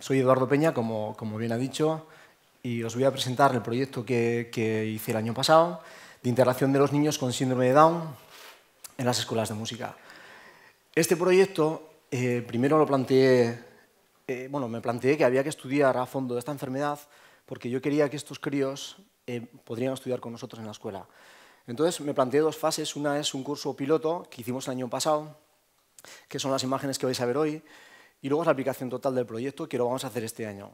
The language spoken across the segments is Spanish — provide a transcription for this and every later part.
soy Eduardo Peña, como, bien ha dicho, y os voy a presentar el proyecto que, hice el año pasado de interacción de los niños con síndrome de Down en las escuelas de música. Este proyecto eh, primero lo planteé, eh, bueno, me planteé que había que estudiar a fondo esta enfermedad porque yo quería que estos críos eh, podrían estudiar con nosotros en la escuela. Entonces me planteé dos fases. Una es un curso piloto que hicimos el año pasado, que son las imágenes que vais a ver hoy, y luego es la aplicación total del proyecto, que lo vamos a hacer este año.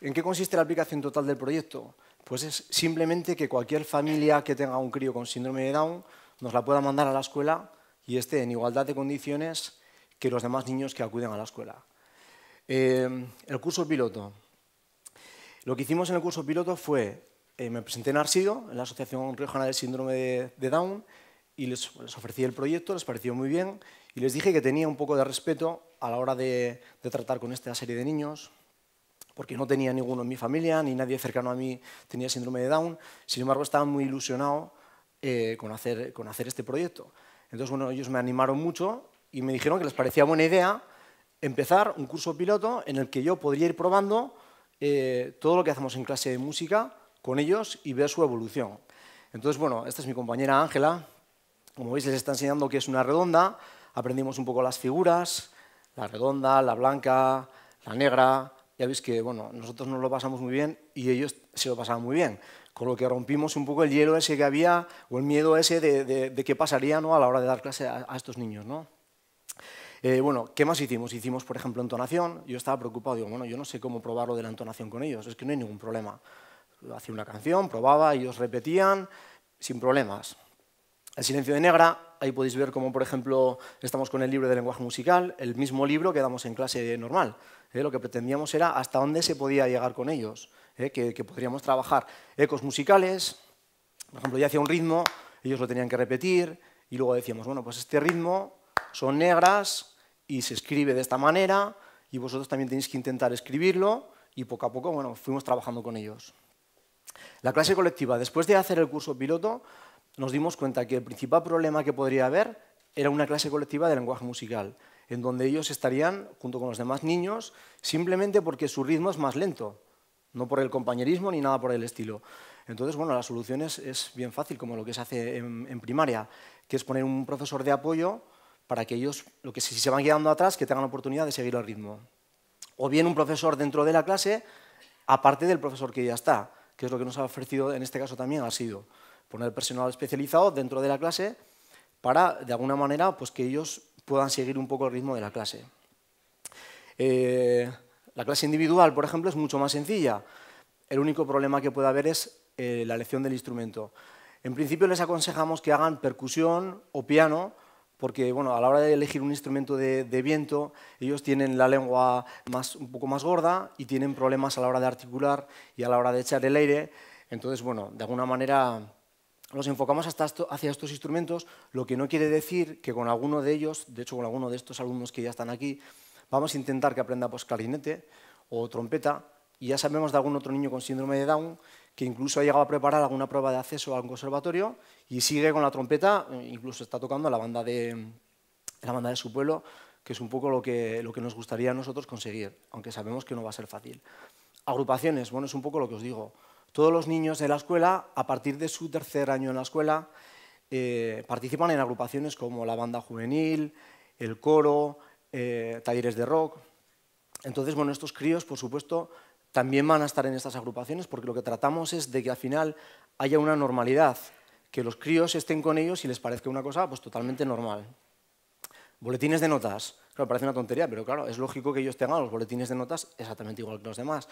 ¿En qué consiste la aplicación total del proyecto? Pues es simplemente que cualquier familia que tenga un crío con síndrome de Down nos la pueda mandar a la escuela y esté en igualdad de condiciones que los demás niños que acuden a la escuela. Eh, el curso piloto. Lo que hicimos en el curso piloto fue, eh, me presenté en Arsido, en la Asociación Riojana del Síndrome de, Down, y les, ofrecí el proyecto, les pareció muy bien, y les dije que tenía un poco de respeto a la hora de, tratar con esta serie de niños, porque no tenía ninguno en mi familia, ni nadie cercano a mí tenía síndrome de Down. Sin embargo, estaba muy ilusionado eh, con, hacer, este proyecto. Entonces, bueno, ellos me animaron mucho y me dijeron que les parecía buena idea empezar un curso piloto en el que yo podría ir probando eh, todo lo que hacemos en clase de música con ellos y ver su evolución. Entonces, bueno, esta es mi compañera Ángela. Como veis, les está enseñando que es una redonda. Aprendimos un poco las figuras, la redonda, la blanca, la negra. Ya veis que bueno, nosotros nos lo pasamos muy bien y ellos se lo pasaban muy bien. Con lo que rompimos un poco el hielo ese que había o el miedo ese de, qué pasaría ¿no? a la hora de dar clase a, estos niños. ¿no? Eh, bueno, ¿qué más hicimos? Hicimos, por ejemplo, entonación. Yo estaba preocupado, digo, bueno, yo no sé cómo probarlo de la entonación con ellos, es que no hay ningún problema. Hacía una canción, probaba, ellos repetían, sin problemas. El silencio de Negra, ahí podéis ver cómo, por ejemplo, estamos con el libro de lenguaje musical, el mismo libro que damos en clase normal. ¿eh? Lo que pretendíamos era hasta dónde se podía llegar con ellos, ¿eh? que, que, podríamos trabajar ecos musicales, por ejemplo, ya hacía un ritmo, ellos lo tenían que repetir, y luego decíamos, bueno, pues este ritmo son negras y se escribe de esta manera, y vosotros también tenéis que intentar escribirlo, y poco a poco, bueno, fuimos trabajando con ellos. La clase colectiva, después de hacer el curso piloto, nos dimos cuenta que el principal problema que podría haber era una clase colectiva de lenguaje musical, en donde ellos estarían junto con los demás niños simplemente porque su ritmo es más lento, no por el compañerismo ni nada por el estilo. Entonces, bueno, la solución es, bien fácil, como lo que se hace en, primaria, que es poner un profesor de apoyo para que ellos, lo que si se van quedando atrás, que tengan la oportunidad de seguir el ritmo. O bien un profesor dentro de la clase, aparte del profesor que ya está, que es lo que nos ha ofrecido en este caso también ha sido poner personal especializado dentro de la clase para, de alguna manera, pues que ellos puedan seguir un poco el ritmo de la clase. Eh, la clase individual, por ejemplo, es mucho más sencilla. El único problema que puede haber es eh, la elección del instrumento. En principio les aconsejamos que hagan percusión o piano, porque bueno, a la hora de elegir un instrumento de, viento, ellos tienen la lengua más, un poco más gorda y tienen problemas a la hora de articular y a la hora de echar el aire. Entonces, bueno, de alguna manera nos enfocamos hacia estos instrumentos, lo que no quiere decir que con alguno de ellos, de hecho con alguno de estos alumnos que ya están aquí, vamos a intentar que aprenda pues, clarinete o trompeta, y ya sabemos de algún otro niño con síndrome de Down que incluso ha llegado a preparar alguna prueba de acceso a un conservatorio y sigue con la trompeta, incluso está tocando la banda de, la banda de su pueblo, que es un poco lo que, lo que nos gustaría a nosotros conseguir, aunque sabemos que no va a ser fácil. Agrupaciones, bueno, es un poco lo que os digo. Todos los niños de la escuela, a partir de su tercer año en la escuela, eh, participan en agrupaciones como la banda juvenil, el coro, eh, talleres de rock. Entonces, bueno, estos críos, por supuesto, también van a estar en estas agrupaciones porque lo que tratamos es de que al final haya una normalidad, que los críos estén con ellos y les parezca una cosa pues totalmente normal. Boletines de notas. Claro, parece una tontería, pero claro, es lógico que ellos tengan los boletines de notas exactamente igual que los demás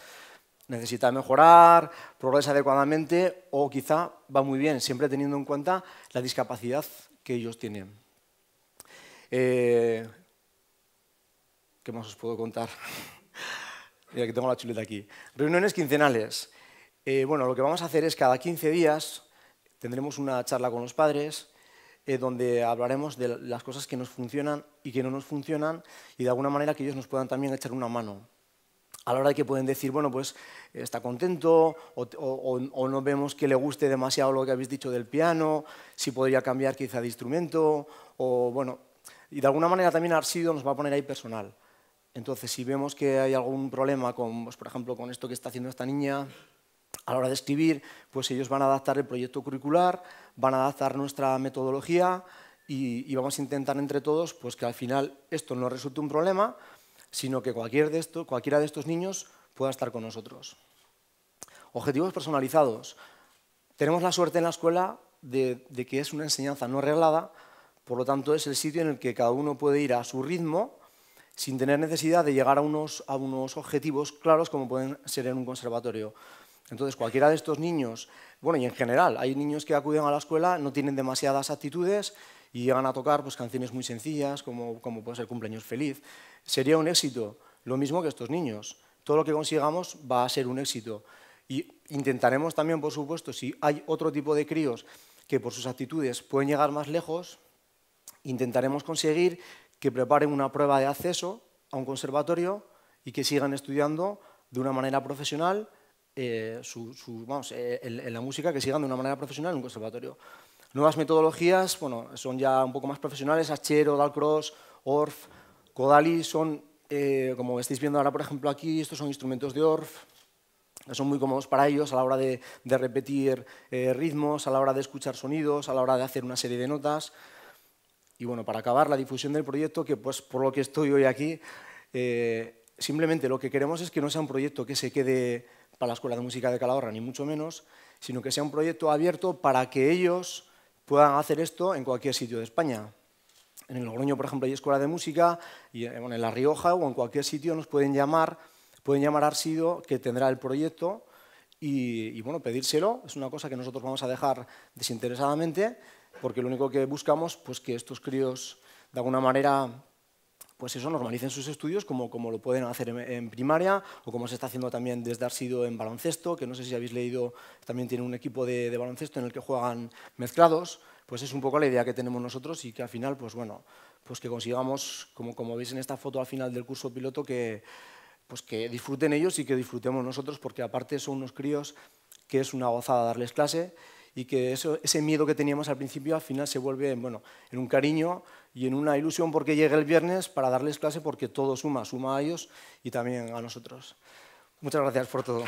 necesita mejorar, progresa adecuadamente o quizá va muy bien, siempre teniendo en cuenta la discapacidad que ellos tienen. Eh, ¿Qué más os puedo contar? Mira, que tengo la chuleta aquí. Reuniones quincenales. Eh, bueno, lo que vamos a hacer es cada 15 días tendremos una charla con los padres eh, donde hablaremos de las cosas que nos funcionan y que no nos funcionan y de alguna manera que ellos nos puedan también echar una mano a la hora de que pueden decir, bueno, pues está contento, o, no vemos que le guste demasiado lo que habéis dicho del piano, si podría cambiar quizá de instrumento, o bueno, y de alguna manera también Arsido nos va a poner ahí personal. Entonces, si vemos que hay algún problema, con, pues, por ejemplo, con esto que está haciendo esta niña, a la hora de escribir, pues ellos van a adaptar el proyecto curricular, van a adaptar nuestra metodología y, y vamos a intentar entre todos pues, que al final esto no resulte un problema, sino que cualquier cualquiera de estos niños pueda estar con nosotros. Objetivos personalizados. Tenemos la suerte en la escuela de, que es una enseñanza no arreglada, por lo tanto es el sitio en el que cada uno puede ir a su ritmo sin tener necesidad de llegar a unos, objetivos claros como pueden ser en un conservatorio. Entonces, cualquiera de estos niños, bueno, y en general, hay niños que acuden a la escuela, no tienen demasiadas actitudes y llegan a tocar pues, canciones muy sencillas, como, como puede ser Cumpleaños Feliz, sería un éxito. Lo mismo que estos niños. Todo lo que consigamos va a ser un éxito. Y intentaremos también, por supuesto, si hay otro tipo de críos que por sus actitudes pueden llegar más lejos, intentaremos conseguir que preparen una prueba de acceso a un conservatorio y que sigan estudiando de una manera profesional en, eh, eh, la música, que sigan de una manera profesional en un conservatorio. Nuevas metodologías, bueno, son ya un poco más profesionales, Hachero, Dalcross, Orff, Kodali son, eh, como estáis viendo ahora, por ejemplo, aquí, estos son instrumentos de ORF, son muy cómodos para ellos a la hora de, repetir eh, ritmos, a la hora de escuchar sonidos, a la hora de hacer una serie de notas. Y bueno, para acabar la difusión del proyecto, que pues por lo que estoy hoy aquí, eh, simplemente lo que queremos es que no sea un proyecto que se quede para la Escuela de Música de Calahorra, ni mucho menos, sino que sea un proyecto abierto para que ellos puedan hacer esto en cualquier sitio de España en Logroño, por ejemplo, hay escuela de música, y eh, en La Rioja o en cualquier sitio nos pueden llamar, pueden llamar a Arsido, que tendrá el proyecto, y, y, bueno, pedírselo es una cosa que nosotros vamos a dejar desinteresadamente, porque lo único que buscamos pues que estos críos, de alguna manera, pues eso, normalicen sus estudios como, como lo pueden hacer en, primaria o como se está haciendo también desde Arsido en baloncesto, que no sé si habéis leído, también tiene un equipo de, baloncesto en el que juegan mezclados, pues es un poco la idea que tenemos nosotros y que al final, pues bueno, pues que consigamos, como, como veis en esta foto al final del curso piloto, pues que disfruten ellos y que disfrutemos nosotros, porque aparte son unos críos que es una gozada darles clase y que ese miedo que teníamos al principio al final se vuelve bueno, en un cariño y en una ilusión porque llega el viernes para darles clase porque todo suma, suma a ellos y también a nosotros. Muchas gracias por todo.